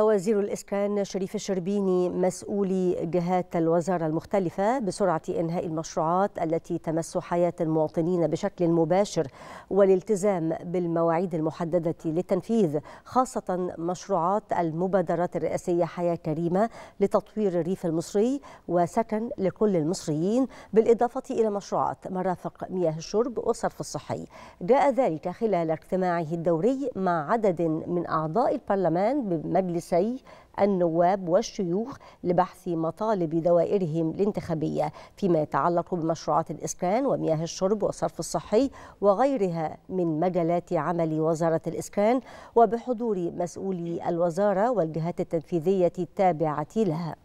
وزير الإسكان شريف الشربيني مسؤولي جهات الوزارة المختلفة بسرعة إنهاء المشروعات التي تمس حياة المواطنين بشكل مباشر والالتزام بالمواعيد المحددة للتنفيذ خاصة مشروعات المبادرات الرئاسية حياة كريمة لتطوير الريف المصري وسكن لكل المصريين بالإضافة إلى مشروعات مرافق مياه الشرب والصرف الصحي جاء ذلك خلال اجتماعه الدوري مع عدد من أعضاء البرلمان بمجلس مجلسي النواب والشيوخ لبحث مطالب دوائرهم الانتخابية فيما يتعلق بمشروعات الإسكان ومياه الشرب والصرف الصحي وغيرها من مجالات عمل وزارة الإسكان وبحضور مسؤولي الوزارة والجهات التنفيذية التابعة لها